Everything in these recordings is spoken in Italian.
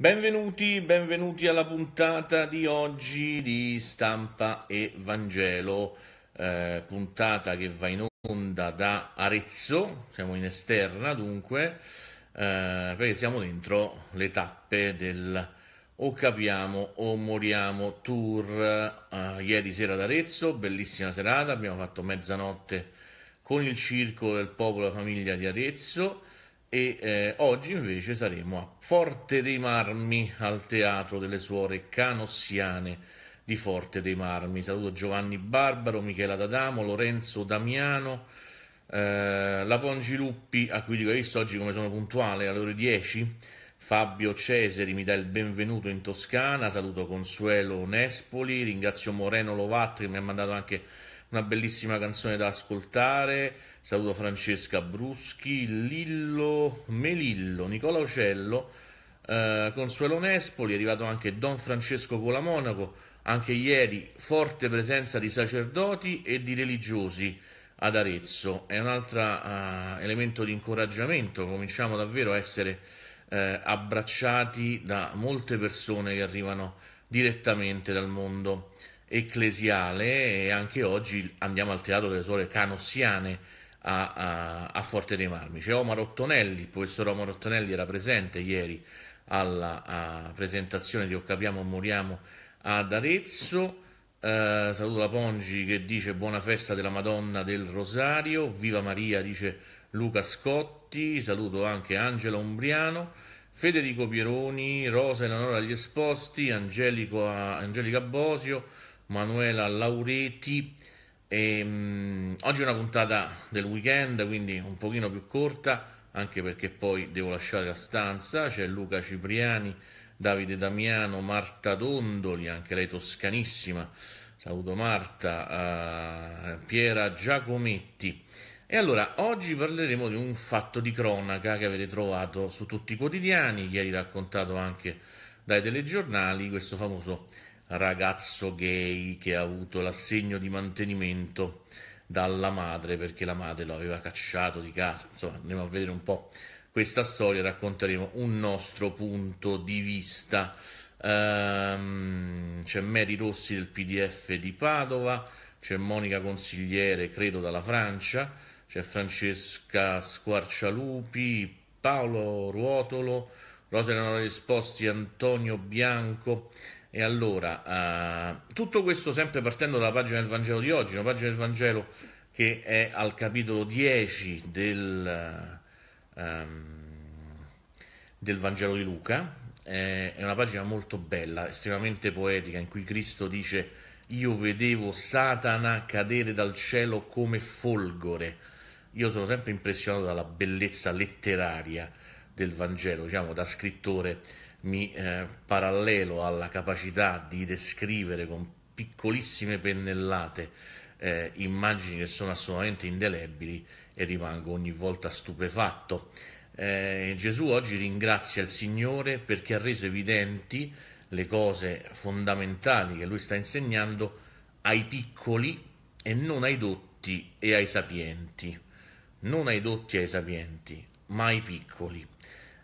Benvenuti, benvenuti alla puntata di oggi di Stampa e Vangelo, eh, puntata che va in onda da Arezzo, siamo in esterna dunque, eh, perché siamo dentro le tappe del O capiamo o moriamo tour eh, ieri sera ad Arezzo, bellissima serata, abbiamo fatto mezzanotte con il circolo del popolo e famiglia di Arezzo e eh, oggi invece saremo a Forte dei Marmi al Teatro delle Suore Canossiane di Forte dei Marmi. Saluto Giovanni Barbaro, Michela D'Adamo, Lorenzo Damiano, eh, La Pongiluppi a cui dico hai visto oggi come sono puntuale alle ore 10. Fabio Cesari mi dà il benvenuto in Toscana, saluto Consuelo Nespoli, ringrazio Moreno che mi ha mandato anche una bellissima canzone da ascoltare. Saluto Francesca Bruschi, Lillo Melillo, Nicola Ocello, eh, Consuelo Nespoli, è arrivato anche Don Francesco Colamonaco, anche ieri forte presenza di sacerdoti e di religiosi ad Arezzo. È un altro uh, eh, elemento di incoraggiamento, cominciamo davvero a essere uh, abbracciati da molte persone che arrivano direttamente dal mondo ecclesiale e anche oggi andiamo al Teatro delle Suore Canossiane a, a, a Forte dei Marmi. C'è Omar Ottonelli, il professor Omar Ottonelli era presente ieri alla presentazione di Occapiamo o Moriamo ad Arezzo. Eh, saluto la Pongi che dice buona festa della Madonna del Rosario, viva Maria dice Luca Scotti, saluto anche Angela Umbriano, Federico Pieroni, Rosa Eleonora agli Esposti, Angelico, Angelica Bosio, Manuela Laureti. E, um, oggi è una puntata del weekend, quindi un pochino più corta, anche perché poi devo lasciare la stanza. C'è Luca Cipriani, Davide Damiano, Marta Dondoli, anche lei toscanissima. Saluto Marta, uh, Piera Giacometti. E allora, oggi parleremo di un fatto di cronaca che avete trovato su tutti i quotidiani, ieri raccontato anche dai telegiornali, questo famoso ragazzo gay che ha avuto l'assegno di mantenimento dalla madre perché la madre lo aveva cacciato di casa. Insomma, andiamo a vedere un po' questa storia, racconteremo un nostro punto di vista. Ehm, c'è Mary Rossi del PDF di Padova, c'è Monica Consigliere, credo dalla Francia, c'è Francesca Squarcialupi, Paolo Ruotolo, Rosa Eleonora Risposti, Antonio Bianco, e allora, eh, tutto questo sempre partendo dalla pagina del Vangelo di oggi, una pagina del Vangelo che è al capitolo 10 del, eh, ehm, del Vangelo di Luca, è una pagina molto bella, estremamente poetica, in cui Cristo dice io vedevo Satana cadere dal cielo come folgore. Io sono sempre impressionato dalla bellezza letteraria del Vangelo, diciamo da scrittore mi eh, parallelo alla capacità di descrivere con piccolissime pennellate eh, immagini che sono assolutamente indelebili e rimango ogni volta stupefatto. Eh, Gesù oggi ringrazia il Signore perché ha reso evidenti le cose fondamentali che lui sta insegnando ai piccoli e non ai dotti e ai sapienti, non ai dotti e ai sapienti, ma ai piccoli.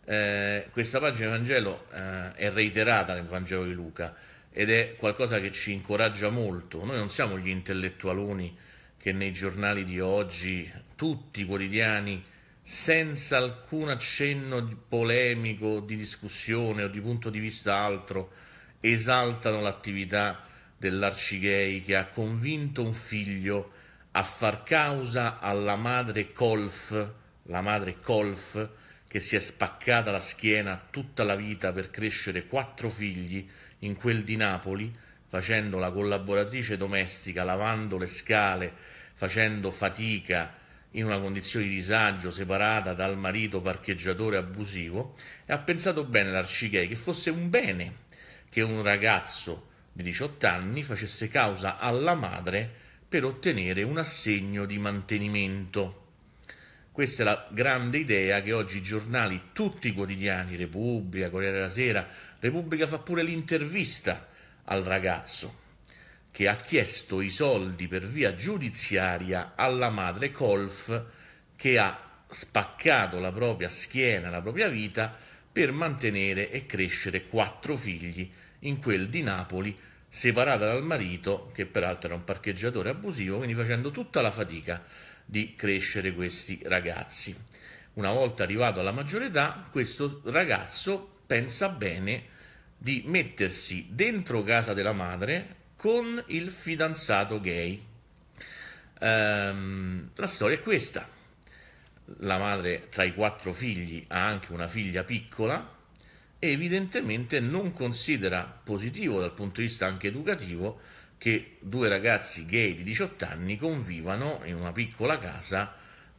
Eh, questa pagina del Vangelo eh, è reiterata nel Vangelo di Luca ed è qualcosa che ci incoraggia molto. Noi non siamo gli intellettualoni che nei giornali di oggi, tutti i quotidiani, senza alcun accenno di polemico, di discussione o di punto di vista altro, esaltano l'attività dell'arcigay che ha convinto un figlio a far causa alla madre colf, la madre colf, che si è spaccata la schiena tutta la vita per crescere quattro figli in quel di Napoli, facendo la collaboratrice domestica, lavando le scale, facendo fatica in una condizione di disagio, separata dal marito parcheggiatore abusivo, e ha pensato bene l'arcichei che fosse un bene che un ragazzo di 18 anni facesse causa alla madre per ottenere un assegno di mantenimento. Questa è la grande idea che oggi i giornali, tutti i quotidiani, Repubblica, Corriere della Sera, Repubblica fa pure l'intervista al ragazzo che ha chiesto i soldi per via giudiziaria alla madre Colf che ha spaccato la propria schiena, la propria vita per mantenere e crescere quattro figli in quel di Napoli separata dal marito che peraltro era un parcheggiatore abusivo, quindi facendo tutta la fatica di crescere questi ragazzi. Una volta arrivato alla maggiore età, questo ragazzo pensa bene di mettersi dentro casa della madre con il fidanzato gay. Ehm, la storia è questa. La madre tra i quattro figli ha anche una figlia piccola e evidentemente non considera positivo dal punto di vista anche educativo che due ragazzi gay di 18 anni convivano in una piccola casa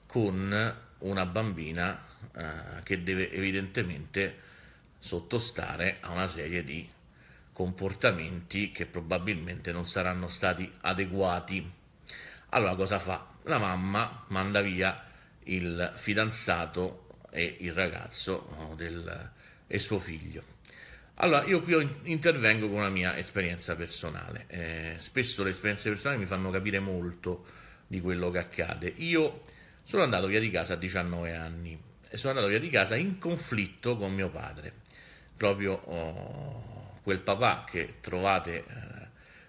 con una bambina eh, che deve evidentemente sottostare a una serie di comportamenti che probabilmente non saranno stati adeguati. Allora cosa fa? La mamma manda via il fidanzato e il ragazzo eh, del, e suo figlio. Allora, io qui intervengo con la mia esperienza personale. Eh, spesso le esperienze personali mi fanno capire molto di quello che accade. Io sono andato via di casa a 19 anni e sono andato via di casa in conflitto con mio padre, proprio oh, quel papà che trovate eh,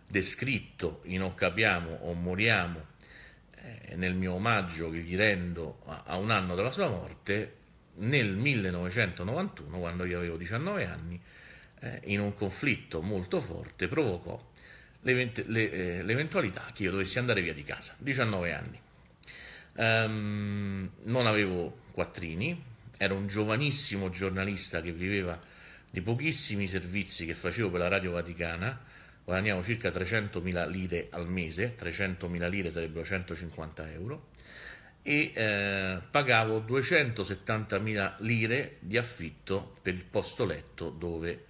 descritto in O capiamo o moriamo eh, nel mio omaggio che gli rendo a, a un anno dalla sua morte nel 1991 quando io avevo 19 anni eh, in un conflitto molto forte provocò eh, l'eventualità che io dovessi andare via di casa, 19 anni. Um, non avevo quattrini, ero un giovanissimo giornalista che viveva di pochissimi servizi che facevo per la Radio Vaticana, guadagnavo circa 300.000 lire al mese, 300.000 lire sarebbero 150 euro, e eh, pagavo 270.000 lire di affitto per il posto letto dove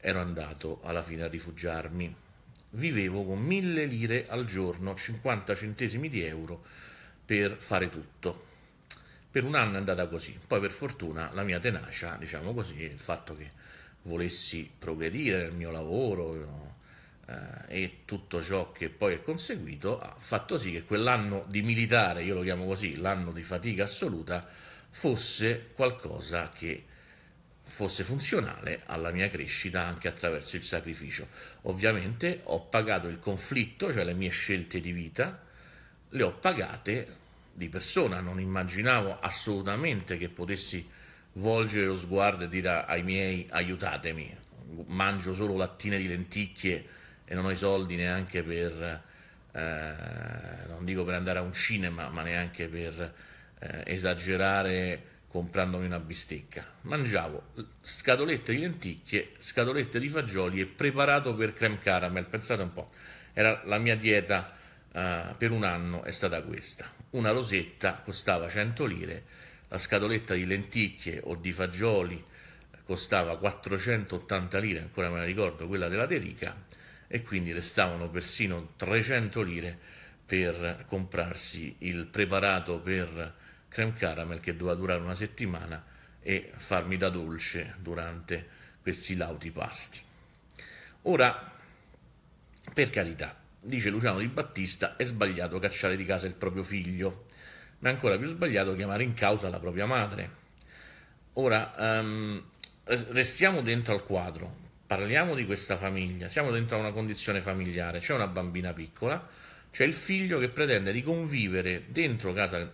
ero andato alla fine a rifugiarmi. Vivevo con mille lire al giorno, 50 centesimi di euro per fare tutto. Per un anno è andata così, poi per fortuna la mia tenacia, diciamo così, il fatto che volessi progredire nel mio lavoro eh, e tutto ciò che poi è conseguito ha fatto sì che quell'anno di militare, io lo chiamo così, l'anno di fatica assoluta, fosse qualcosa che fosse funzionale alla mia crescita anche attraverso il sacrificio. Ovviamente ho pagato il conflitto, cioè le mie scelte di vita, le ho pagate di persona, non immaginavo assolutamente che potessi volgere lo sguardo e dire ai miei aiutatemi, mangio solo lattine di lenticchie e non ho i soldi neanche per, eh, non dico per andare a un cinema, ma neanche per eh, esagerare comprandomi una bistecca. Mangiavo scatolette di lenticchie, scatolette di fagioli e preparato per creme caramel. Pensate un po', era la mia dieta uh, per un anno è stata questa. Una rosetta costava 100 lire, la scatoletta di lenticchie o di fagioli costava 480 lire, ancora me la ricordo, quella della Derica, e quindi restavano persino 300 lire per comprarsi il preparato per creme caramel che doveva durare una settimana e farmi da dolce durante questi lauti pasti. Ora, per carità, dice Luciano di Battista, è sbagliato cacciare di casa il proprio figlio, ma è ancora più sbagliato chiamare in causa la propria madre. Ora, um, restiamo dentro al quadro, parliamo di questa famiglia, siamo dentro a una condizione familiare, c'è una bambina piccola, c'è il figlio che pretende di convivere dentro casa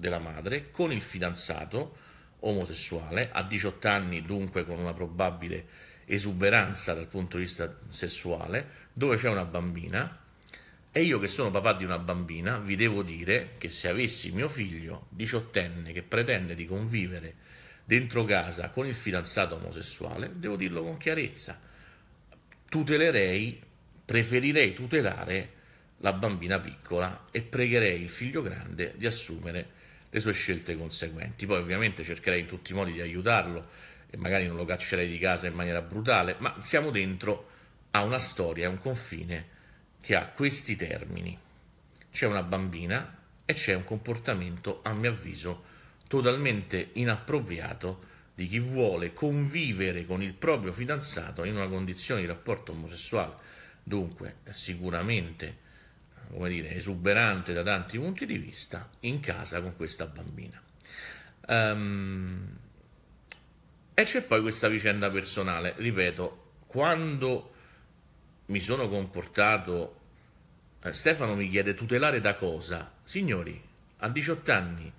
della madre con il fidanzato omosessuale a 18 anni, dunque con una probabile esuberanza dal punto di vista sessuale, dove c'è una bambina e io che sono papà di una bambina vi devo dire che se avessi mio figlio diciottenne che pretende di convivere dentro casa con il fidanzato omosessuale, devo dirlo con chiarezza, tutelerei, preferirei tutelare la bambina piccola e pregherei il figlio grande di assumere le sue scelte conseguenti. Poi ovviamente cercherei in tutti i modi di aiutarlo e magari non lo caccerei di casa in maniera brutale, ma siamo dentro a una storia, a un confine che ha questi termini. C'è una bambina e c'è un comportamento, a mio avviso, totalmente inappropriato di chi vuole convivere con il proprio fidanzato in una condizione di rapporto omosessuale. Dunque, sicuramente come dire, esuberante da tanti punti di vista in casa con questa bambina. Um, e c'è poi questa vicenda personale, ripeto, quando mi sono comportato, eh, Stefano mi chiede tutelare da cosa? Signori, a 18 anni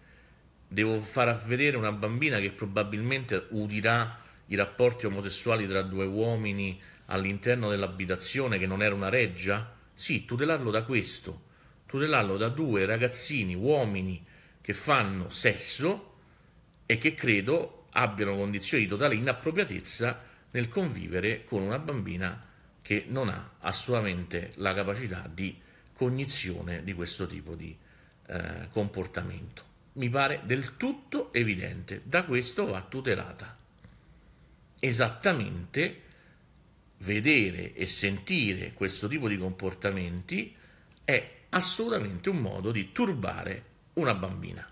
devo far vedere una bambina che probabilmente udirà i rapporti omosessuali tra due uomini all'interno dell'abitazione che non era una reggia? Sì, tutelarlo da questo, tutelarlo da due ragazzini, uomini che fanno sesso e che credo abbiano condizioni di totale inappropriatezza nel convivere con una bambina che non ha assolutamente la capacità di cognizione di questo tipo di eh, comportamento. Mi pare del tutto evidente, da questo va tutelata. Esattamente vedere e sentire questo tipo di comportamenti è assolutamente un modo di turbare una bambina.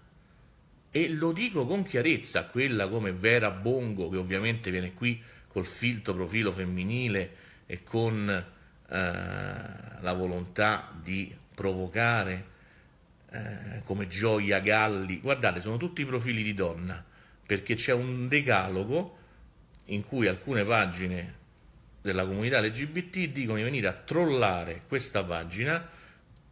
E lo dico con chiarezza, quella come Vera Bongo, che ovviamente viene qui col filtro profilo femminile e con eh, la volontà di provocare, eh, come Gioia Galli, guardate, sono tutti profili di donna, perché c'è un decalogo in cui alcune pagine della comunità LGBT dicono di venire a trollare questa pagina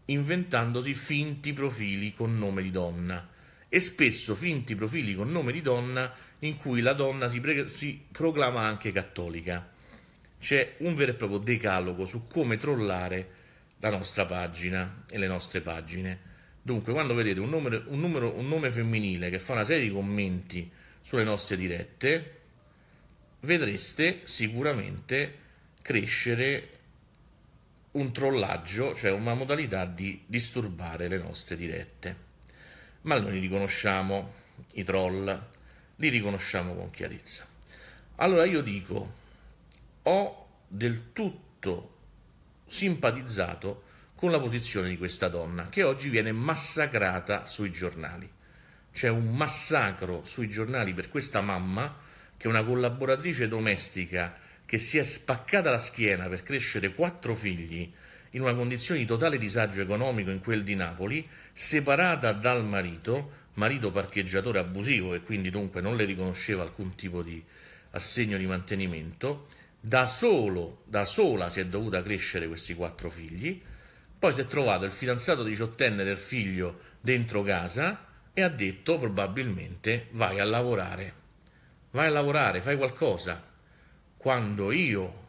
inventandosi finti profili con nome di donna e spesso finti profili con nome di donna in cui la donna si, pre- si proclama anche cattolica. C'è un vero e proprio decalogo su come trollare la nostra pagina e le nostre pagine. Dunque, quando vedete un, numero, un, numero, un nome femminile che fa una serie di commenti sulle nostre dirette, vedreste sicuramente crescere un trollaggio, cioè una modalità di disturbare le nostre dirette. Ma noi li riconosciamo, i troll, li riconosciamo con chiarezza. Allora io dico, ho del tutto simpatizzato con la posizione di questa donna, che oggi viene massacrata sui giornali. C'è un massacro sui giornali per questa mamma che una collaboratrice domestica che si è spaccata la schiena per crescere quattro figli in una condizione di totale disagio economico in quel di Napoli, separata dal marito, marito parcheggiatore abusivo e quindi dunque non le riconosceva alcun tipo di assegno di mantenimento, da, solo, da sola si è dovuta crescere questi quattro figli, poi si è trovato il fidanzato diciottenne del figlio dentro casa e ha detto probabilmente vai a lavorare vai a lavorare, fai qualcosa. Quando io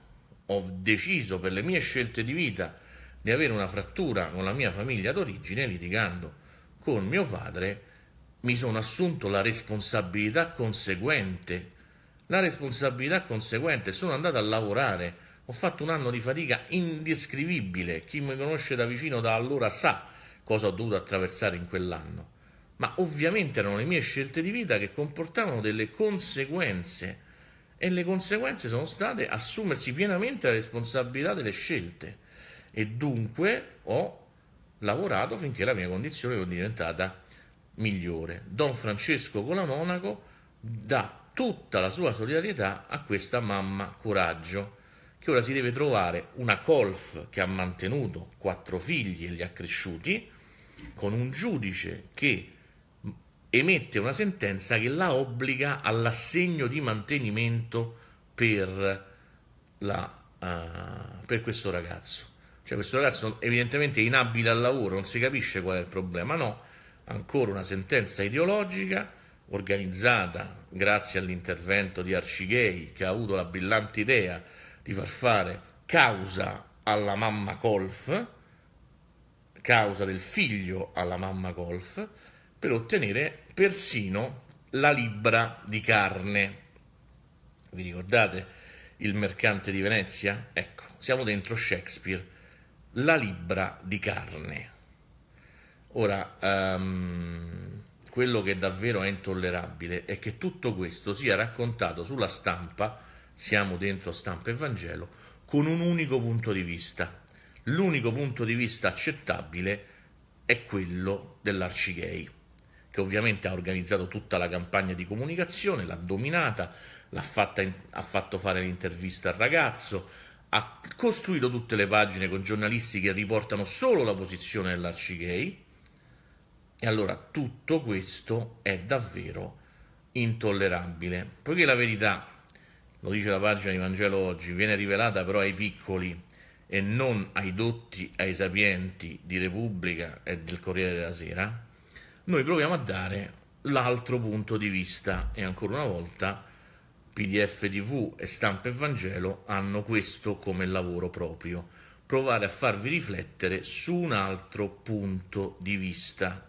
ho deciso per le mie scelte di vita di avere una frattura con la mia famiglia d'origine, litigando con mio padre, mi sono assunto la responsabilità conseguente. La responsabilità conseguente, sono andato a lavorare, ho fatto un anno di fatica indescrivibile, chi mi conosce da vicino da allora sa cosa ho dovuto attraversare in quell'anno ma ovviamente erano le mie scelte di vita che comportavano delle conseguenze e le conseguenze sono state assumersi pienamente la responsabilità delle scelte e dunque ho lavorato finché la mia condizione è diventata migliore. Don Francesco Colamonaco dà tutta la sua solidarietà a questa mamma coraggio che ora si deve trovare una colf che ha mantenuto quattro figli e li ha cresciuti con un giudice che emette una sentenza che la obbliga all'assegno di mantenimento per, la, uh, per questo ragazzo. Cioè questo ragazzo evidentemente è inabile al lavoro, non si capisce qual è il problema, no, ancora una sentenza ideologica organizzata grazie all'intervento di Arcighei che ha avuto la brillante idea di far fare causa alla mamma Colf, causa del figlio alla mamma Colf, per ottenere persino la libra di carne. Vi ricordate il mercante di Venezia? Ecco, siamo dentro Shakespeare, la libra di carne. Ora, um, quello che davvero è intollerabile è che tutto questo sia raccontato sulla stampa, siamo dentro stampa e Vangelo, con un unico punto di vista. L'unico punto di vista accettabile è quello dell'arcigay che ovviamente ha organizzato tutta la campagna di comunicazione, l'ha dominata, l'ha fatta in, ha fatto fare l'intervista al ragazzo, ha costruito tutte le pagine con giornalisti che riportano solo la posizione dell'arcigay. E allora tutto questo è davvero intollerabile, poiché la verità, lo dice la pagina di Vangelo oggi, viene rivelata però ai piccoli e non ai dotti, ai sapienti di Repubblica e del Corriere della Sera, noi proviamo a dare l'altro punto di vista e ancora una volta PDF TV e Stampa e Vangelo hanno questo come lavoro proprio, provare a farvi riflettere su un altro punto di vista.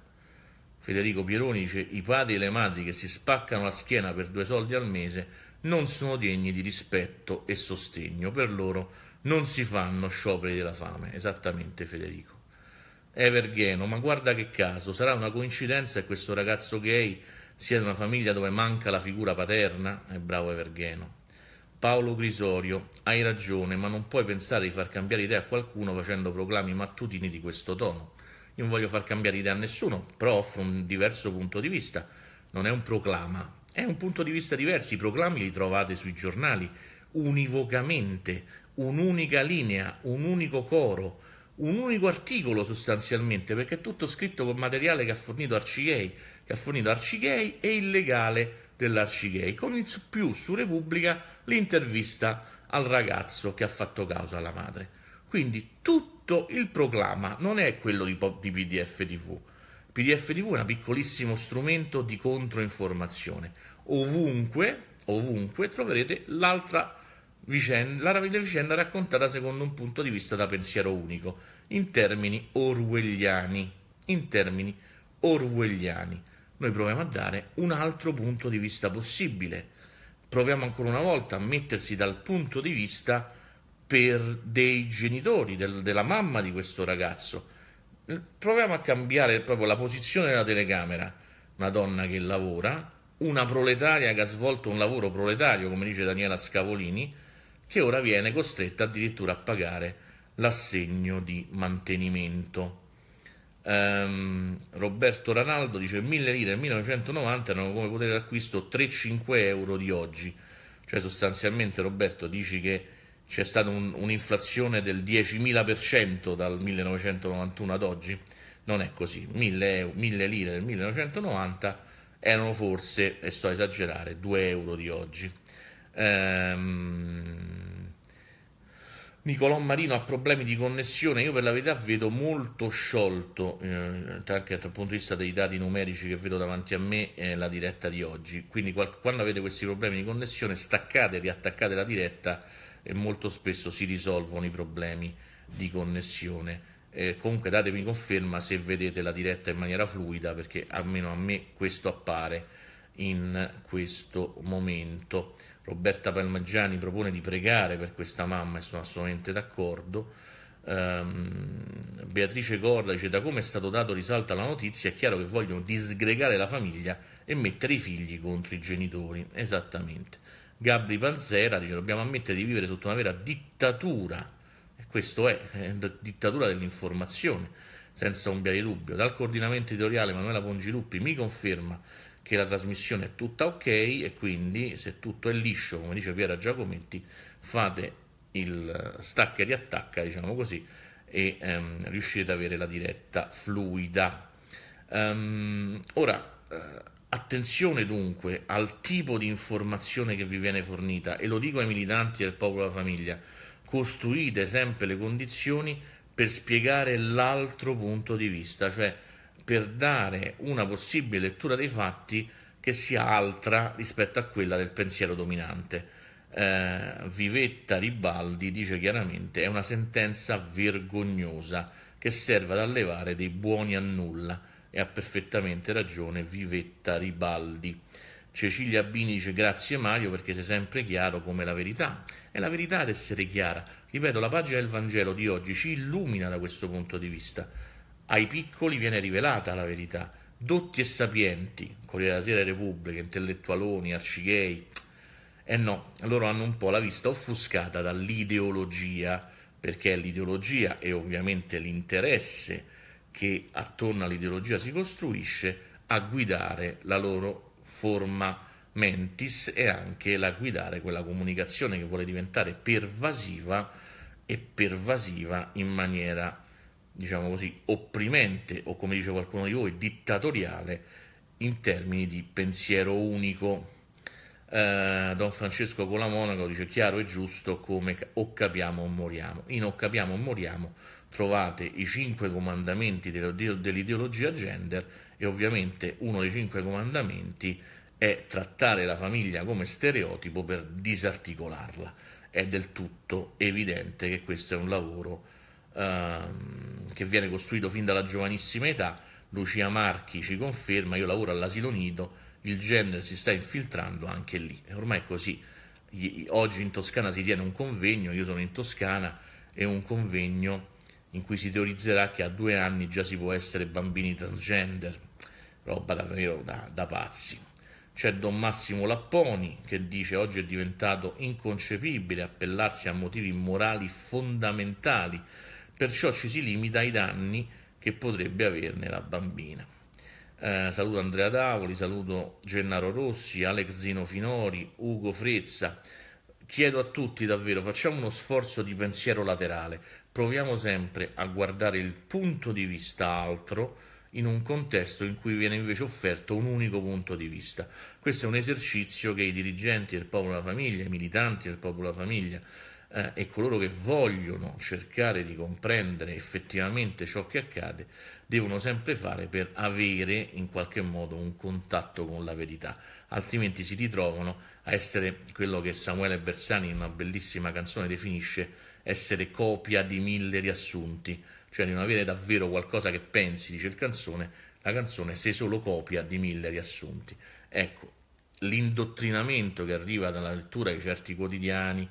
Federico Pieroni dice i padri e le madri che si spaccano la schiena per due soldi al mese non sono degni di rispetto e sostegno, per loro non si fanno scioperi della fame, esattamente Federico. Evergeno, ma guarda che caso, sarà una coincidenza che questo ragazzo gay sia di una famiglia dove manca la figura paterna? E eh, bravo Evergeno. Paolo Grisorio, hai ragione, ma non puoi pensare di far cambiare idea a qualcuno facendo proclami mattutini di questo tono. Io non voglio far cambiare idea a nessuno, però offro un diverso punto di vista. Non è un proclama, è un punto di vista diverso. I proclami li trovate sui giornali univocamente, un'unica linea, un unico coro un unico articolo sostanzialmente, perché è tutto scritto con materiale che ha fornito Arcigay, che ha fornito Arcigay e il legale dell'Arcigay, con in più su Repubblica l'intervista al ragazzo che ha fatto causa alla madre. Quindi tutto il proclama non è quello di, di PDF TV. PDF TV è un piccolissimo strumento di controinformazione. Ovunque, ovunque troverete l'altra informazione vicenda, la vicenda raccontata secondo un punto di vista da pensiero unico, in termini orwelliani. In termini orwelliani. Noi proviamo a dare un altro punto di vista possibile. Proviamo ancora una volta a mettersi dal punto di vista per dei genitori, del, della mamma di questo ragazzo. Proviamo a cambiare proprio la posizione della telecamera. Una donna che lavora, una proletaria che ha svolto un lavoro proletario, come dice Daniela Scavolini, che ora viene costretta addirittura a pagare l'assegno di mantenimento. Um, Roberto Ranaldo dice 1000 lire nel 1990 erano come potere d'acquisto 3-5 euro di oggi, cioè sostanzialmente Roberto dici che c'è stata un, un'inflazione del 10.000% dal 1991 ad oggi, non è così, 1000, 1000 lire nel 1990 erano forse, e sto a esagerare, 2 euro di oggi. Ehm, Nicolò Marino ha problemi di connessione, io per la verità vedo molto sciolto, eh, anche dal punto di vista dei dati numerici che vedo davanti a me, eh, la diretta di oggi. Quindi qual- quando avete questi problemi di connessione staccate, riattaccate la diretta e molto spesso si risolvono i problemi di connessione. Eh, comunque datemi conferma se vedete la diretta in maniera fluida perché almeno a me questo appare in questo momento. Roberta Palmagiani propone di pregare per questa mamma e sono assolutamente d'accordo. Um, Beatrice Corda dice da come è stato dato risalto alla notizia è chiaro che vogliono disgregare la famiglia e mettere i figli contro i genitori esattamente Gabri Panzera dice dobbiamo ammettere di vivere sotto una vera dittatura e questo è, è la dittatura dell'informazione senza un via di dubbio dal coordinamento editoriale Manuela Pongiluppi mi conferma che la trasmissione è tutta ok e quindi se tutto è liscio, come dice Piera Giacometti, fate il eh, stacca e riattacca, diciamo così, e ehm, riuscirete ad avere la diretta fluida. Um, ora, eh, attenzione dunque al tipo di informazione che vi viene fornita e lo dico ai militanti del popolo della famiglia, costruite sempre le condizioni per spiegare l'altro punto di vista, cioè per dare una possibile lettura dei fatti che sia altra rispetto a quella del pensiero dominante. Eh, Vivetta Ribaldi dice chiaramente è una sentenza vergognosa che serve ad allevare dei buoni a nulla e ha perfettamente ragione Vivetta Ribaldi. Cecilia Bini dice grazie Mario perché sei sempre chiaro come la verità. È la verità ad essere chiara. Ripeto, la pagina del Vangelo di oggi ci illumina da questo punto di vista ai piccoli viene rivelata la verità. Dotti e sapienti, Corriere della Sera e Repubblica, intellettualoni, arcighei, e eh no, loro hanno un po' la vista offuscata dall'ideologia, perché l'ideologia e ovviamente l'interesse che attorno all'ideologia si costruisce a guidare la loro forma mentis e anche la guidare quella comunicazione che vuole diventare pervasiva e pervasiva in maniera diciamo così, opprimente o come dice qualcuno di voi, dittatoriale in termini di pensiero unico. Eh, Don Francesco Colamonaco dice chiaro e giusto come o capiamo o moriamo. In o capiamo o moriamo trovate i cinque comandamenti dell'ideologia gender e ovviamente uno dei cinque comandamenti è trattare la famiglia come stereotipo per disarticolarla. È del tutto evidente che questo è un lavoro Ehm, che viene costruito fin dalla giovanissima età. Lucia Marchi ci conferma, io lavoro all'asilo nido, il gender si sta infiltrando anche lì. E ormai è così. Oggi in Toscana si tiene un convegno, io sono in Toscana, è un convegno in cui si teorizzerà che a due anni già si può essere bambini transgender, roba davvero da, da pazzi. C'è Don Massimo Lapponi che dice oggi è diventato inconcepibile appellarsi a motivi morali fondamentali perciò ci si limita ai danni che potrebbe averne la bambina. Eh, saluto Andrea Davoli, saluto Gennaro Rossi, Alexino Finori, Ugo Frezza. Chiedo a tutti davvero, facciamo uno sforzo di pensiero laterale, proviamo sempre a guardare il punto di vista altro in un contesto in cui viene invece offerto un unico punto di vista. Questo è un esercizio che i dirigenti del popolo della famiglia, i militanti del popolo della famiglia, eh, e coloro che vogliono cercare di comprendere effettivamente ciò che accade devono sempre fare per avere in qualche modo un contatto con la verità, altrimenti si ritrovano a essere quello che Samuele Bersani in una bellissima canzone definisce essere copia di mille riassunti, cioè di non avere davvero qualcosa che pensi, dice il canzone, la canzone sei solo copia di mille riassunti. Ecco, l'indottrinamento che arriva dalla lettura di certi quotidiani,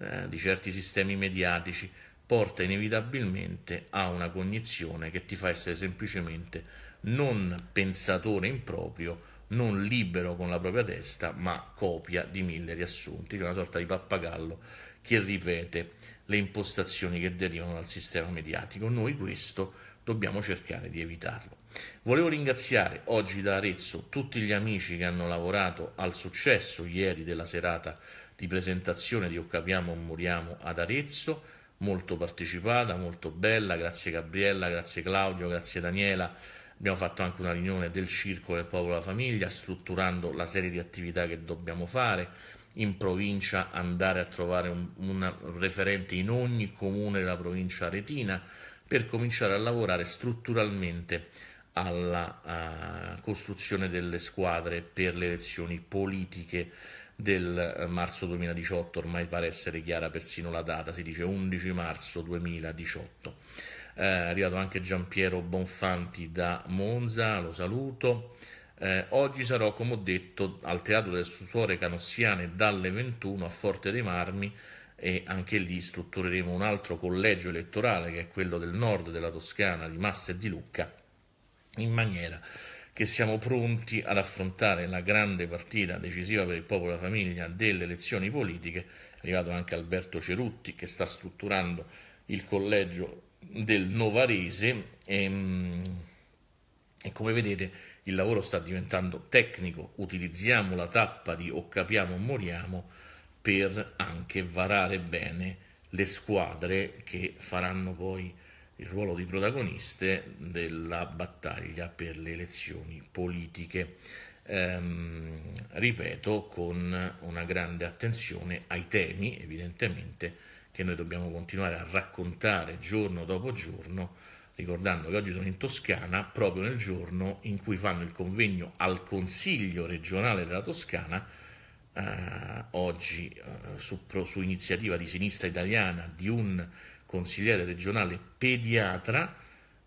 eh, di certi sistemi mediatici porta inevitabilmente a una cognizione che ti fa essere semplicemente non pensatore improprio, non libero con la propria testa, ma copia di mille riassunti, cioè una sorta di pappagallo che ripete le impostazioni che derivano dal sistema mediatico. Noi questo dobbiamo cercare di evitarlo. Volevo ringraziare oggi da Arezzo tutti gli amici che hanno lavorato al successo ieri della serata di presentazione di Occapiamo Capiamo o ad Arezzo, molto partecipata, molto bella, grazie Gabriella, grazie Claudio, grazie Daniela. Abbiamo fatto anche una riunione del circo del popolo della famiglia, strutturando la serie di attività che dobbiamo fare. In provincia andare a trovare un, un referente in ogni comune della provincia aretina per cominciare a lavorare strutturalmente alla uh, costruzione delle squadre per le elezioni politiche del eh, marzo 2018, ormai pare essere chiara persino la data, si dice 11 marzo 2018. Eh, è arrivato anche Gian Piero Bonfanti da Monza, lo saluto. Eh, oggi sarò, come ho detto, al Teatro delle Suore Canossiane dalle 21 a Forte dei Marmi e anche lì struttureremo un altro collegio elettorale che è quello del nord della Toscana, di Massa e di Lucca, in maniera che siamo pronti ad affrontare la grande partita decisiva per il popolo e la famiglia delle elezioni politiche. È arrivato anche Alberto Cerutti che sta strutturando il collegio del Novarese e, ehm, e come vedete il lavoro sta diventando tecnico, utilizziamo la tappa di o capiamo o moriamo per anche varare bene le squadre che faranno poi il ruolo di protagoniste della battaglia per le elezioni politiche. Ehm, ripeto, con una grande attenzione ai temi, evidentemente, che noi dobbiamo continuare a raccontare giorno dopo giorno, ricordando che oggi sono in Toscana, proprio nel giorno in cui fanno il convegno al Consiglio regionale della Toscana, eh, oggi eh, su, pro, su iniziativa di sinistra italiana di un consigliere regionale pediatra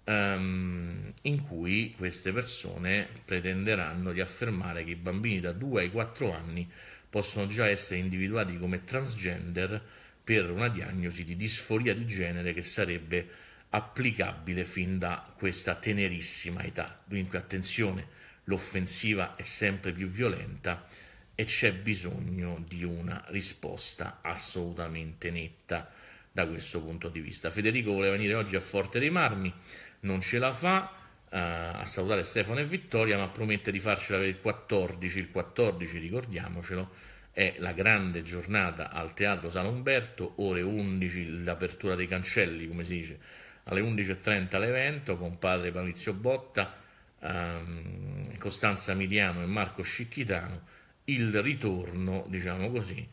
ehm, in cui queste persone pretenderanno di affermare che i bambini da 2 ai 4 anni possono già essere individuati come transgender per una diagnosi di disforia di genere che sarebbe applicabile fin da questa tenerissima età. Dunque attenzione, l'offensiva è sempre più violenta e c'è bisogno di una risposta assolutamente netta da questo punto di vista. Federico voleva venire oggi a Forte dei Marmi, non ce la fa eh, a salutare Stefano e Vittoria, ma promette di farcela per il 14. Il 14, ricordiamocelo, è la grande giornata al Teatro San Umberto, ore 11, l'apertura dei cancelli, come si dice, alle 11.30 l'evento con padre Maurizio Botta, ehm, Costanza Miliano e Marco Scicchitano, il ritorno, diciamo così,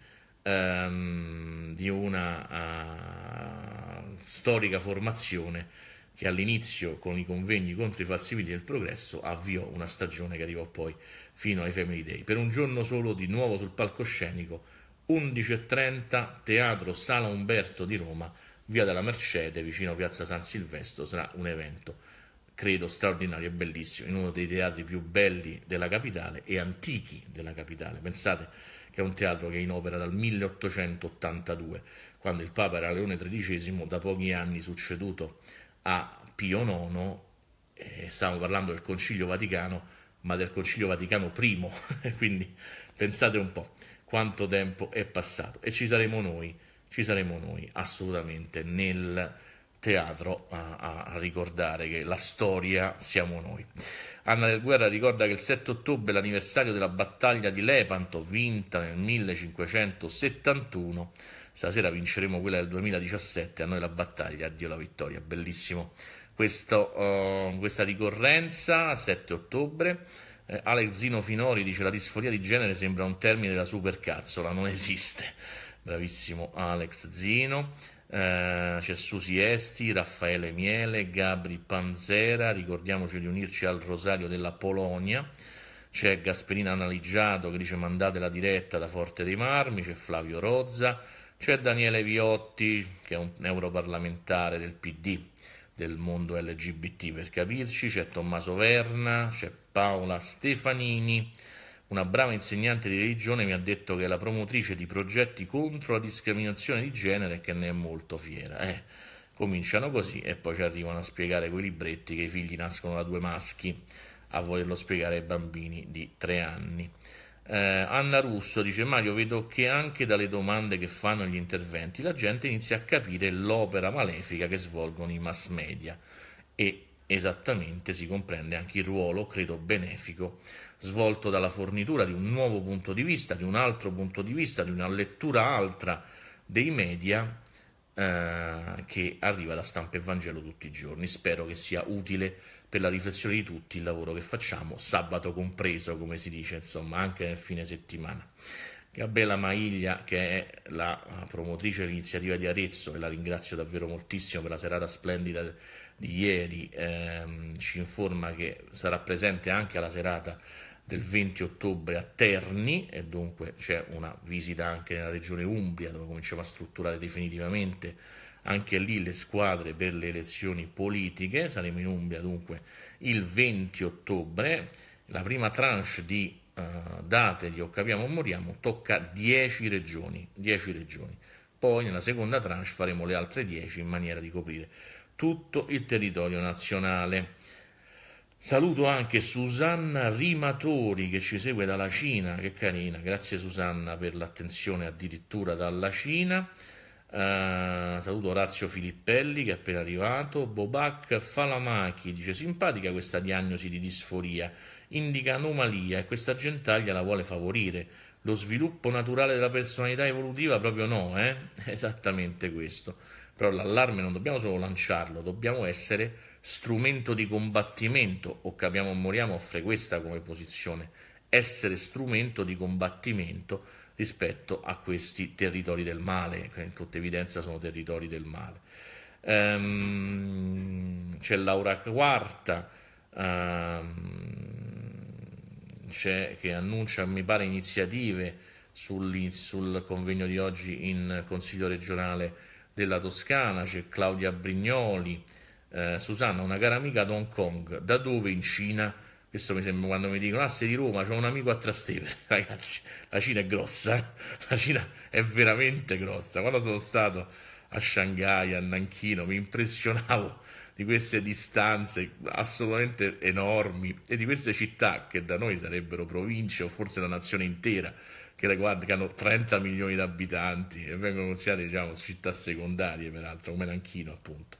ehm, di una uh, storica formazione che all'inizio con i convegni contro i falsibili del progresso avviò una stagione che arrivò poi fino ai Family Day. Per un giorno solo di nuovo sul palcoscenico 11.30 Teatro Sala Umberto di Roma, via della Mercede, vicino a Piazza San Silvestro, sarà un evento credo straordinario e bellissimo, in uno dei teatri più belli della capitale e antichi della capitale. Pensate che è un teatro che è in opera dal 1882, quando il Papa era Leone XIII, da pochi anni succeduto a Pio IX, eh, stiamo parlando del Concilio Vaticano, ma del Concilio Vaticano I, quindi pensate un po' quanto tempo è passato e ci saremo noi, ci saremo noi assolutamente nel teatro a, a, ricordare che la storia siamo noi. Anna del Guerra ricorda che il 7 ottobre è l'anniversario della battaglia di Lepanto, vinta nel 1571. Stasera vinceremo quella del 2017, a noi la battaglia, addio la vittoria. Bellissimo Questo, uh, questa ricorrenza, 7 ottobre. Eh, Alexino Finori dice la disforia di genere sembra un termine da supercazzola, non esiste. Bravissimo Alex Zino. Eh, c'è Susi Esti, Raffaele Miele, Gabri Panzera, ricordiamoci di unirci al Rosario della Polonia, c'è Gasperina Analigiato che dice mandate la diretta da Forte dei Marmi, c'è Flavio Rozza, c'è Daniele Viotti che è un europarlamentare del PD del mondo LGBT per capirci, c'è Tommaso Verna, c'è Paola Stefanini, una brava insegnante di religione mi ha detto che è la promotrice di progetti contro la discriminazione di genere e che ne è molto fiera. Eh, cominciano così e poi ci arrivano a spiegare quei libretti che i figli nascono da due maschi, a volerlo spiegare ai bambini di tre anni. Eh, Anna Russo dice Mario vedo che anche dalle domande che fanno gli interventi la gente inizia a capire l'opera malefica che svolgono i mass media e esattamente si comprende anche il ruolo, credo, benefico svolto dalla fornitura di un nuovo punto di vista, di un altro punto di vista, di una lettura altra dei media eh, che arriva da stampa e Vangelo tutti i giorni. Spero che sia utile per la riflessione di tutti il lavoro che facciamo, sabato compreso, come si dice, insomma, anche nel fine settimana. Gabriela Maiglia, che è la eh, promotrice dell'iniziativa di Arezzo, e la ringrazio davvero moltissimo per la serata splendida di ieri, ehm, ci informa che sarà presente anche alla serata del 20 ottobre a Terni e dunque c'è una visita anche nella regione Umbria dove cominciamo a strutturare definitivamente anche lì le squadre per le elezioni politiche, saremo in Umbria dunque il 20 ottobre, la prima tranche di uh, date di O o Moriamo tocca 10 regioni, 10 regioni, poi nella seconda tranche faremo le altre 10 in maniera di coprire tutto il territorio nazionale. Saluto anche Susanna Rimatori che ci segue dalla Cina, che carina, grazie Susanna per l'attenzione addirittura dalla Cina. Uh, saluto Orazio Filippelli che è appena arrivato. Bobac Falamachi dice simpatica questa diagnosi di disforia, indica anomalia e questa gentaglia la vuole favorire. Lo sviluppo naturale della personalità evolutiva proprio no, eh? esattamente questo. Però l'allarme non dobbiamo solo lanciarlo, dobbiamo essere strumento di combattimento o capiamo moriamo offre questa come posizione, essere strumento di combattimento rispetto a questi territori del male, che in tutta evidenza sono territori del male. Um, c'è Laura Quarta um, c'è, che annuncia, mi pare, iniziative sul, sul convegno di oggi in Consiglio regionale della Toscana, c'è Claudia Brignoli, eh, Susanna, una cara amica ad Hong Kong, da dove in Cina? Questo mi sembra quando mi dicono, ah sei di Roma, c'ho un amico a Trastevere, ragazzi, la Cina è grossa, eh. la Cina è veramente grossa. Quando sono stato a Shanghai, a Nanchino, mi impressionavo di queste distanze assolutamente enormi e di queste città che da noi sarebbero province o forse la nazione intera che, riguarda, che hanno 30 milioni di abitanti e vengono considerate diciamo città secondarie peraltro come Nanchino appunto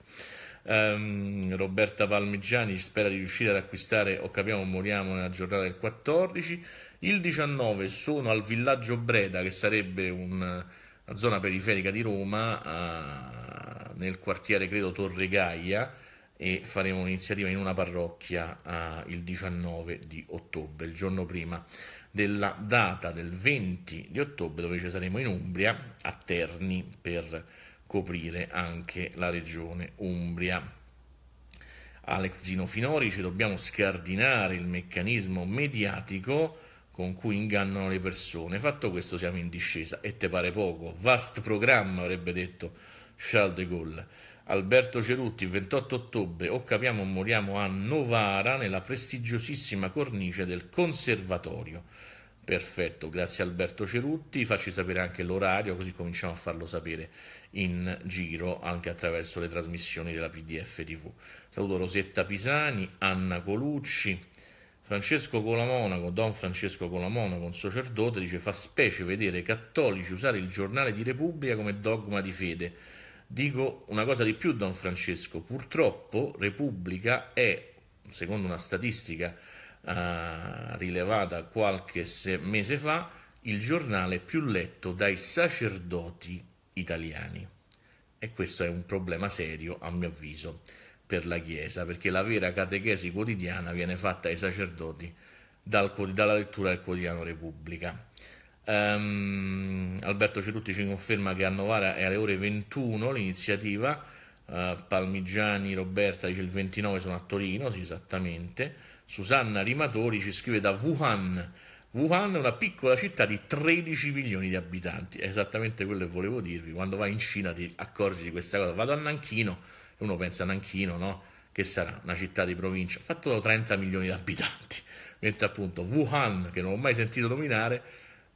Um, Roberta Palmigiani spera di riuscire ad acquistare o capiamo moriamo nella giornata del 14. Il 19 sono al villaggio Breda che sarebbe un, una zona periferica di Roma uh, nel quartiere credo Torre Gaia e faremo un'iniziativa in una parrocchia uh, il 19 di ottobre, il giorno prima della data del 20 di ottobre dove ci saremo in Umbria a Terni per coprire anche la regione Umbria. Alex Finori ci dobbiamo scardinare il meccanismo mediatico con cui ingannano le persone. Fatto questo siamo in discesa e te pare poco. Vast programma, avrebbe detto Charles de Gaulle. Alberto Cerutti, 28 ottobre, o capiamo o moriamo a Novara, nella prestigiosissima cornice del Conservatorio. Perfetto, grazie Alberto Cerutti, facci sapere anche l'orario così cominciamo a farlo sapere in giro anche attraverso le trasmissioni della PDF TV. Saluto Rosetta Pisani, Anna Colucci, Francesco Colamonaco, Don Francesco Colamonaco, un sacerdote, dice fa specie vedere cattolici usare il giornale di Repubblica come dogma di fede. Dico una cosa di più, Don Francesco, purtroppo Repubblica è, secondo una statistica eh, rilevata qualche mese fa, il giornale più letto dai sacerdoti italiani. E questo è un problema serio, a mio avviso, per la Chiesa, perché la vera catechesi quotidiana viene fatta ai sacerdoti dal, dalla lettura del quotidiano Repubblica. Um, Alberto Cerutti ci conferma che a Novara è alle ore 21 l'iniziativa, uh, Palmigiani Roberta dice il 29 sono a Torino, sì esattamente, Susanna Rimatori ci scrive da Wuhan, Wuhan è una piccola città di 13 milioni di abitanti, è esattamente quello che volevo dirvi, quando vai in Cina ti accorgi di questa cosa, vado a Nanchino e uno pensa a Nanchino, no? che sarà una città di provincia, fatto da 30 milioni di abitanti, mentre appunto Wuhan, che non ho mai sentito nominare,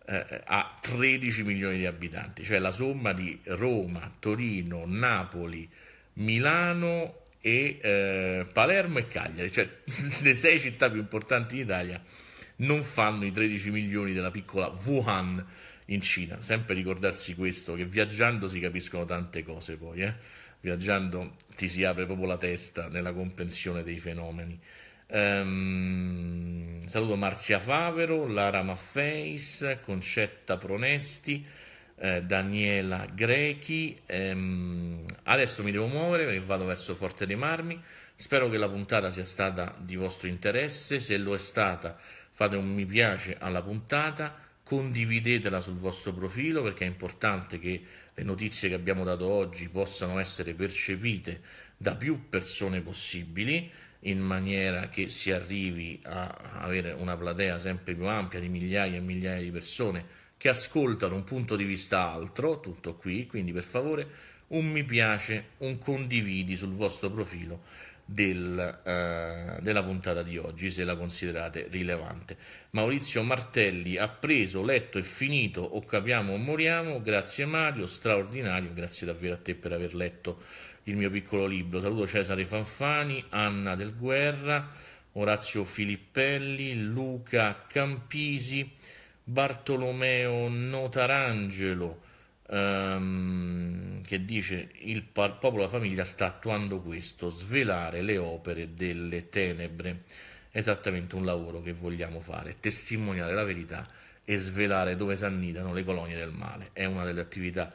eh, ha 13 milioni di abitanti, cioè la somma di Roma, Torino, Napoli, Milano e eh, Palermo e Cagliari, cioè le sei città più importanti d'Italia non fanno i 13 milioni della piccola Wuhan in Cina. Sempre ricordarsi questo, che viaggiando si capiscono tante cose poi, eh? viaggiando ti si apre proprio la testa nella comprensione dei fenomeni. Um, saluto Marzia Favero, Lara Maffeis, Concetta Pronesti, eh, Daniela Grechi. Um, adesso mi devo muovere perché vado verso Forte dei Marmi. Spero che la puntata sia stata di vostro interesse. Se lo è stata, fate un mi piace alla puntata, condividetela sul vostro profilo perché è importante che le notizie che abbiamo dato oggi possano essere percepite da più persone possibili in maniera che si arrivi a avere una platea sempre più ampia di migliaia e migliaia di persone che ascoltano un punto di vista altro, tutto qui, quindi per favore un mi piace, un condividi sul vostro profilo del, eh, della puntata di oggi, se la considerate rilevante. Maurizio Martelli ha preso, letto e finito O capiamo o moriamo, grazie Mario, straordinario, grazie davvero a te per aver letto il mio piccolo libro. Saluto Cesare Fanfani, Anna del Guerra, Orazio Filippelli, Luca Campisi, Bartolomeo Notarangelo, ehm, che dice il popolo e la famiglia sta attuando questo, svelare le opere delle tenebre, esattamente un lavoro che vogliamo fare, testimoniare la verità e svelare dove si annidano le colonie del male, è una delle attività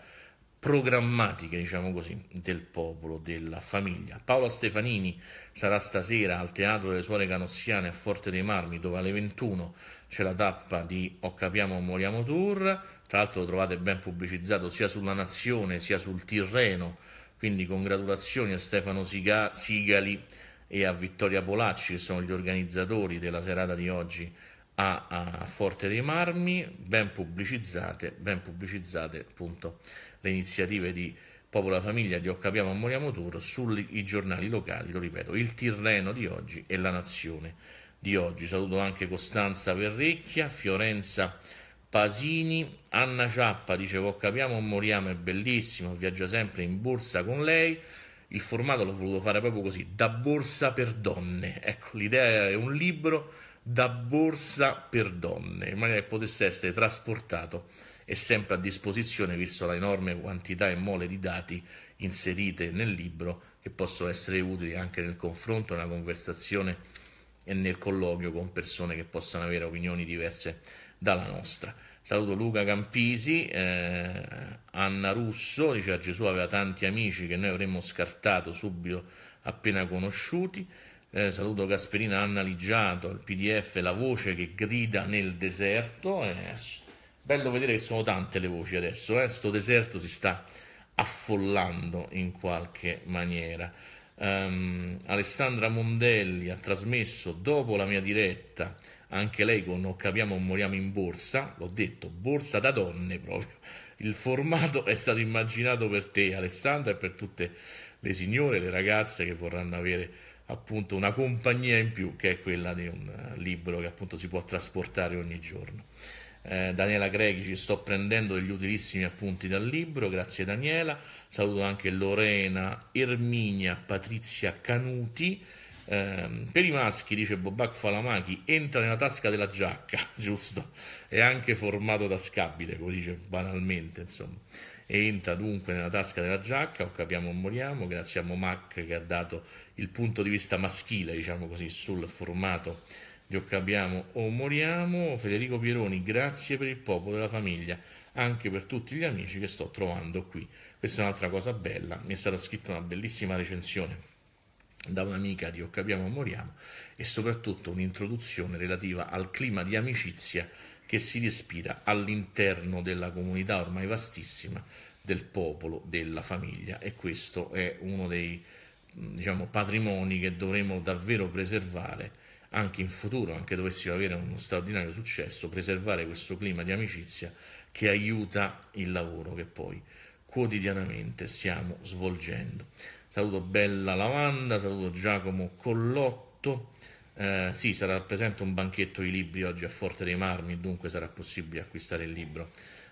programmatiche, diciamo così, del popolo, della famiglia. Paolo Stefanini sarà stasera al Teatro delle Suore Canossiane a Forte dei Marmi, dove alle 21 c'è la tappa di O Capiamo o Moriamo Tour tra l'altro lo trovate ben pubblicizzato sia sulla Nazione sia sul Tirreno, quindi congratulazioni a Stefano Siga, Sigali e a Vittoria Polacci che sono gli organizzatori della serata di oggi a, a Forte dei Marmi, ben pubblicizzate, ben pubblicizzate appunto le iniziative di Popola Famiglia di Occapiamo e Moriamo Tour sui giornali locali, lo ripeto, il Tirreno di oggi e la Nazione di oggi. Saluto anche Costanza Verrecchia, Fiorenza Pasini, Anna Ciappa dicevo capiamo o moriamo è bellissimo, viaggia sempre in borsa con lei, il formato l'ho voluto fare proprio così, da borsa per donne, ecco l'idea è un libro da borsa per donne, in maniera che potesse essere trasportato e sempre a disposizione visto la enorme quantità e mole di dati inserite nel libro che possono essere utili anche nel confronto, nella conversazione e nel colloquio con persone che possano avere opinioni diverse dalla nostra. Saluto Luca Campisi, eh, Anna Russo, dice Gesù aveva tanti amici che noi avremmo scartato subito appena conosciuti. Eh, saluto Gasperina Anna Liggiato, il PDF La voce che grida nel deserto. Eh, bello vedere che sono tante le voci adesso, eh. sto deserto si sta affollando in qualche maniera. Um, Alessandra Mondelli ha trasmesso dopo la mia diretta anche lei con Non capiamo o moriamo in borsa, l'ho detto, borsa da donne proprio. Il formato è stato immaginato per te Alessandra e per tutte le signore, le ragazze che vorranno avere appunto una compagnia in più che è quella di un eh, libro che appunto si può trasportare ogni giorno. Eh, Daniela Greghi ci sto prendendo degli utilissimi appunti dal libro, grazie Daniela, saluto anche Lorena, Erminia, Patrizia Canuti, Ehm, per i maschi, dice Bobac Falamachi, entra nella tasca della giacca, giusto? È anche formato da scabile, così dice banalmente, insomma. Entra dunque nella tasca della giacca, o capiamo o moriamo, grazie a Momac che ha dato il punto di vista maschile, diciamo così, sul formato di O capiamo o moriamo. Federico Pieroni, grazie per il popolo e la famiglia, anche per tutti gli amici che sto trovando qui. Questa è un'altra cosa bella, mi è stata scritta una bellissima recensione da un'amica di O capiamo o moriamo e soprattutto un'introduzione relativa al clima di amicizia che si respira all'interno della comunità ormai vastissima del popolo, della famiglia e questo è uno dei mm, diciamo, patrimoni che dovremo davvero preservare anche in futuro, anche dovessimo avere uno straordinario successo, preservare questo clima di amicizia che aiuta il lavoro che poi quotidianamente stiamo svolgendo saluto Bella Lavanda, saluto Giacomo Collotto. Eh, sì, sarà presente un banchetto di libri oggi a Forte dei Marmi, dunque sarà possibile acquistare il libro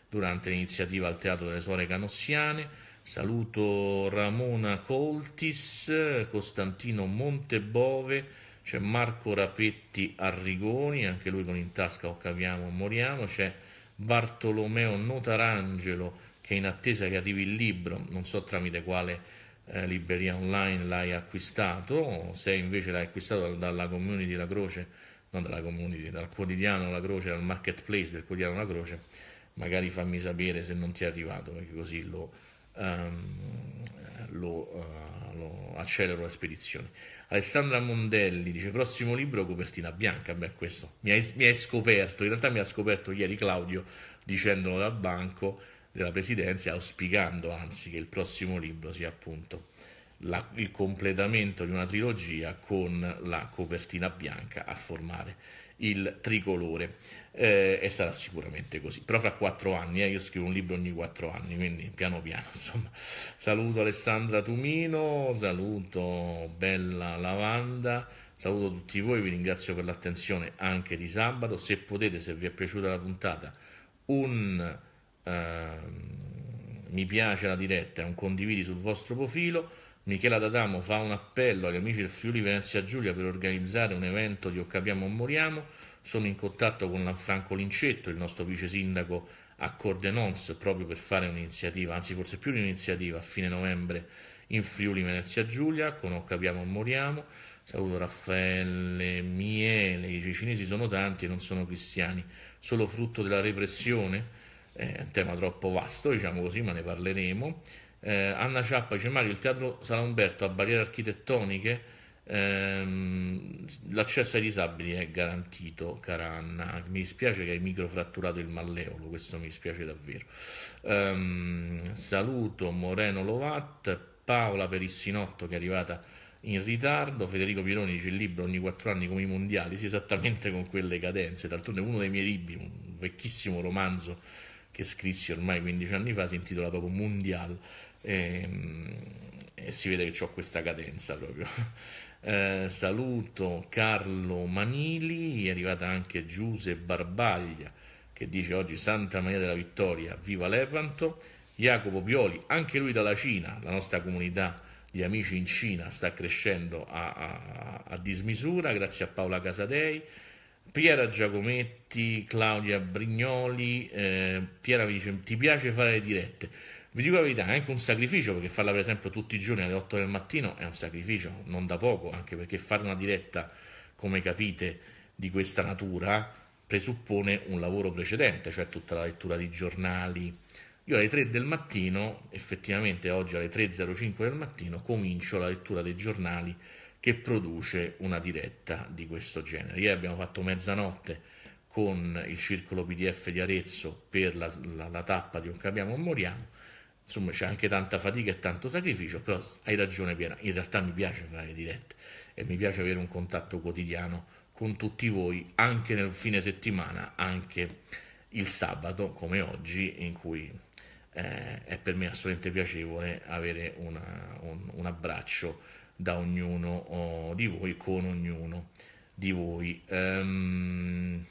durante l'iniziativa al Teatro delle Suore Canossiane. Saluto Ramona Coltis, Costantino Montebove, c'è Marco Rapetti Arrigoni, anche lui con in tasca o caviamo o moriamo, c'è Bartolomeo Notarangelo che è in attesa che arrivi il libro, non so tramite quale eh, Libreria Online l'hai acquistato, se invece l'hai acquistato dalla community La Croce, non dalla community, dal quotidiano La Croce, dal marketplace del quotidiano La Croce, magari fammi sapere se non ti è arrivato, perché così lo, um, lo, uh, lo accelero la spedizione. Alessandra Mondelli dice prossimo libro copertina bianca, beh questo mi hai, mi hai scoperto, in realtà mi ha scoperto ieri Claudio dicendolo dal banco della Presidenza, auspicando anzi che il prossimo libro sia appunto la, il completamento di una trilogia con la copertina bianca a formare il tricolore eh, e sarà sicuramente così però fra quattro anni eh, io scrivo un libro ogni quattro anni quindi piano piano insomma saluto Alessandra Tumino saluto Bella Lavanda saluto tutti voi vi ringrazio per l'attenzione anche di sabato se potete se vi è piaciuta la puntata un Ehm, mi piace la diretta è un condividi sul vostro profilo. Michela D'Adamo fa un appello agli amici del Friuli Venezia Giulia per organizzare un evento di O Capiamo o Moriamo. Sono in contatto con Lanfranco Lincetto, il nostro vice sindaco a Cordenons, proprio per fare un'iniziativa, anzi forse più un'iniziativa a fine novembre in Friuli Venezia Giulia con O Capiamo o Moriamo. Saluto Raffaele Miele, i cinesi sono tanti e non sono cristiani, solo frutto della repressione è un tema troppo vasto, diciamo così, ma ne parleremo. Eh, Anna Ciappa dice Mario, il teatro Salamberto ha barriere architettoniche, ehm, l'accesso ai disabili è garantito, cara Anna. Mi dispiace che hai microfratturato il malleolo, questo mi dispiace davvero. Um, saluto Moreno Lovat, Paola Perissinotto che è arrivata in ritardo, Federico Pironi dice il libro ogni quattro anni come i mondiali, sì esattamente con quelle cadenze, d'altronde uno dei miei libri, un vecchissimo romanzo che scrissi ormai 15 anni fa, si intitola proprio Mundial e, ehm, e si vede che ho questa cadenza proprio. Eh, saluto Carlo Manili, è arrivata anche Giuse Barbaglia che dice oggi Santa Maria della Vittoria, viva Lepanto. Jacopo Pioli, anche lui dalla Cina, la nostra comunità di amici in Cina sta crescendo a, a, a dismisura, grazie a Paola Casadei. Piera Giacometti, Claudia Brignoli, eh, Piera mi dice ti piace fare le dirette? Vi dico la verità, è anche un sacrificio perché farla per esempio tutti i giorni alle 8 del mattino è un sacrificio, non da poco, anche perché fare una diretta, come capite, di questa natura presuppone un lavoro precedente, cioè tutta la lettura di giornali. Io alle 3 del mattino, effettivamente oggi alle 3.05 del mattino, comincio la lettura dei giornali che produce una diretta di questo genere. Ieri abbiamo fatto mezzanotte con il circolo PDF di Arezzo per la, la, la tappa di Un Capiamo o Moriamo. Insomma, c'è anche tanta fatica e tanto sacrificio, però hai ragione Piera, in realtà mi piace fare le dirette e mi piace avere un contatto quotidiano con tutti voi, anche nel fine settimana, anche il sabato come oggi, in cui eh, è per me assolutamente piacevole avere una, un, un abbraccio da ognuno di voi, con ognuno di voi. Um,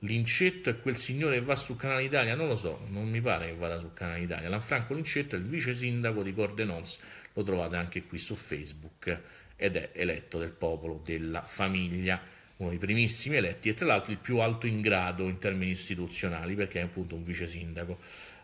Lincetto è quel signore che va su Canale Italia? Non lo so, non mi pare che vada su Canale Italia. Lanfranco Lincetto è il vice sindaco di Cordenons, lo trovate anche qui su Facebook ed è eletto del popolo della famiglia, uno dei primissimi eletti e tra l'altro il più alto in grado in termini istituzionali perché è appunto un vice sindaco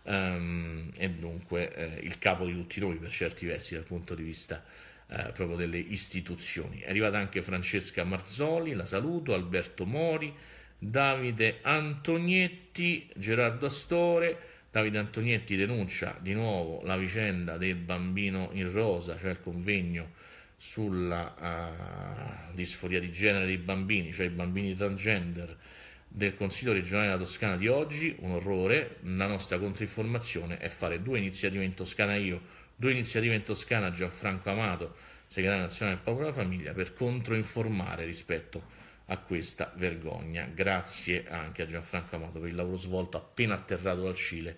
um, e dunque eh, il capo di tutti noi per certi versi dal punto di vista eh, proprio delle istituzioni. È arrivata anche Francesca Marzoli, la saluto, Alberto Mori, Davide Antonietti, Gerardo Astore. Davide Antonietti denuncia di nuovo la vicenda del bambino in rosa, cioè il convegno sulla uh, disforia di genere dei bambini, cioè i bambini transgender del Consiglio regionale della Toscana di oggi, un orrore, la nostra controinformazione è fare due iniziative in Toscana io, Due iniziative in Toscana, Gianfranco Amato, segretario nazionale del Popolo della Famiglia, per controinformare rispetto a questa vergogna. Grazie anche a Gianfranco Amato per il lavoro svolto appena atterrato dal Cile,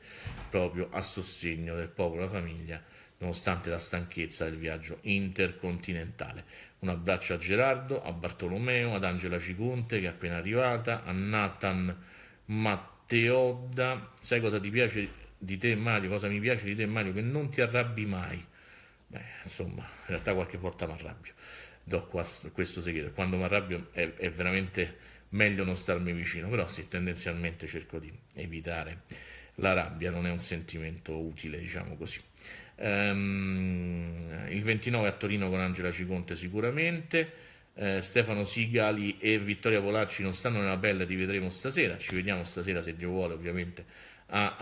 proprio a sostegno del Popolo della Famiglia, nonostante la stanchezza del viaggio intercontinentale. Un abbraccio a Gerardo, a Bartolomeo, ad Angela Ciconte che è appena arrivata, a Nathan Matteodda. Sai cosa ti piace di te Mario, cosa mi piace di te Mario, che non ti arrabbi mai. Beh, insomma, in realtà qualche volta mi arrabbio, do questo segreto. Quando mi arrabbio è, è, veramente meglio non starmi vicino, però sì, tendenzialmente cerco di evitare la rabbia, non è un sentimento utile, diciamo così. Um, il 29 a Torino con Angela Ciconte sicuramente. Eh, Stefano Sigali e Vittoria Polacci non stanno nella pelle, ti vedremo stasera, ci vediamo stasera se Dio vuole ovviamente a,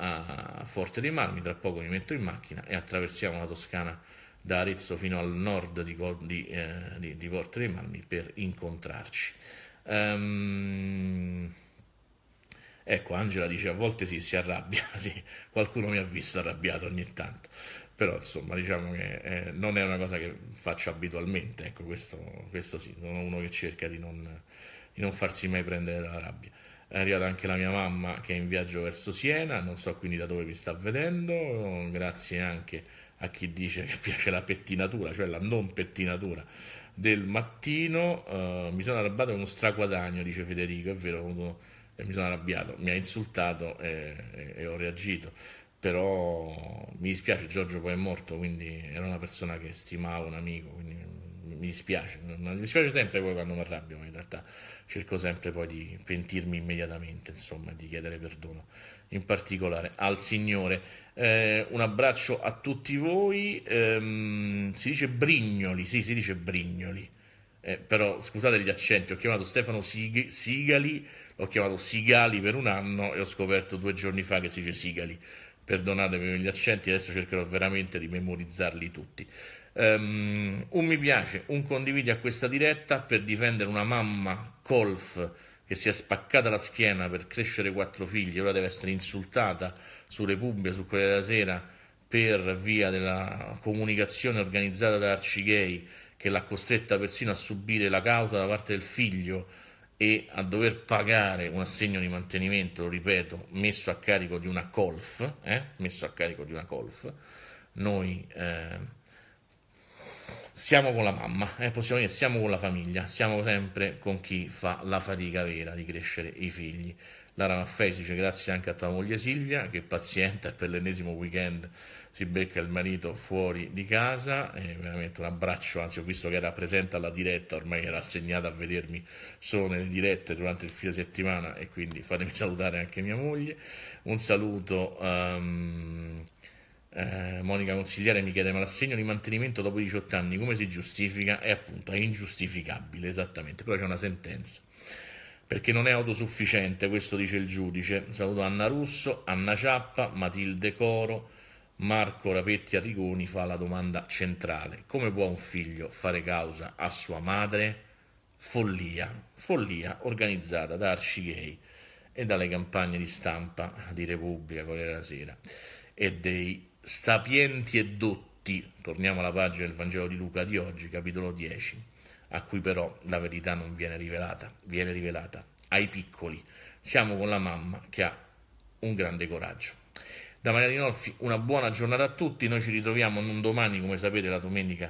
a Forte dei Marmi, tra poco mi metto in macchina e attraversiamo la Toscana da Arezzo fino al nord di, di, eh, di, di Porto dei Marmi per incontrarci. Um, ecco, Angela dice a volte sì, si arrabbia, sì, qualcuno mi ha visto arrabbiato ogni tanto, però insomma diciamo che eh, non è una cosa che faccio abitualmente, ecco questo, questo sì, sono uno che cerca di non, di non farsi mai prendere dalla rabbia è arrivata anche la mia mamma che è in viaggio verso Siena, non so quindi da dove mi sta vedendo, grazie anche a chi dice che piace la pettinatura, cioè la non pettinatura del mattino, eh, mi sono arrabbiato con uno straguadagno, dice Federico, è vero, avuto, eh, mi sono arrabbiato, mi ha insultato e, e, e ho reagito, però mi dispiace, Giorgio poi è morto, quindi era una persona che stimavo, un amico, quindi mi dispiace, mi dispiace sempre poi quando mi arrabbio, ma in realtà cerco sempre poi di pentirmi immediatamente, insomma, di chiedere perdono, in particolare al Signore. Eh, un abbraccio a tutti voi, ehm, si dice Brignoli, sì, si dice Brignoli, eh, però scusate gli accenti, ho chiamato Stefano Sig- Sigali, l'ho chiamato Sigali per un anno e ho scoperto due giorni fa che si dice Sigali. Perdonatemi gli accenti, adesso cercherò veramente di memorizzarli tutti. Um, un mi piace, un condividi a questa diretta per difendere una mamma golf che si è spaccata la schiena per crescere quattro figli e ora deve essere insultata su Repubblica, su Corriere della Sera per via della comunicazione organizzata da Arcigay che l'ha costretta persino a subire la causa da parte del figlio e a dover pagare un assegno di mantenimento, lo ripeto, messo a carico di una colf, eh? messo a carico di una colf, noi eh, siamo con la mamma, eh, possiamo dire siamo con la famiglia, siamo sempre con chi fa la fatica vera di crescere i figli. Lara Maffei dice grazie anche a tua moglie Silvia che è paziente per l'ennesimo weekend si becca il marito fuori di casa e veramente un abbraccio, anzi ho visto che era presente alla diretta, ormai era assegnata a vedermi solo nelle dirette durante il fine settimana e quindi fatemi salutare anche mia moglie. Un saluto... Um, eh, Monica Consigliere mi chiede ma l'assegno di mantenimento dopo 18 anni come si giustifica? È appunto è ingiustificabile, esattamente, però c'è una sentenza. Perché non è autosufficiente, questo dice il giudice. Saluto Anna Russo, Anna Ciappa, Matilde Coro, Marco Rapetti Arrigoni fa la domanda centrale. Come può un figlio fare causa a sua madre? Follia, follia organizzata da Arcigay e dalle campagne di stampa di Repubblica, Corriere della Sera e dei sapienti e dotti, torniamo alla pagina del Vangelo di Luca di oggi, capitolo 10, a cui però la verità non viene rivelata, viene rivelata ai piccoli. Siamo con la mamma che ha un grande coraggio. Da Maria Rinolfi una buona giornata a tutti, noi ci ritroviamo non domani, come sapete la domenica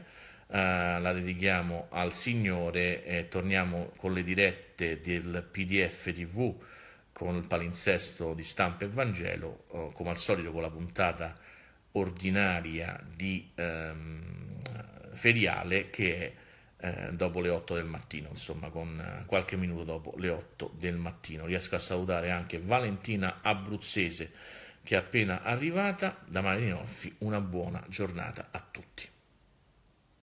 eh, la dedichiamo al Signore, e torniamo con le dirette del PDF TV con il palinsesto di stampa e Vangelo, eh, come al solito con la puntata ordinaria di ehm, feriale che è eh, dopo le 8 del mattino, insomma con eh, qualche minuto dopo le 8 del mattino. Riesco a salutare anche Valentina Abruzzese che è appena arrivata da Marinoffi. Una buona giornata a tutti.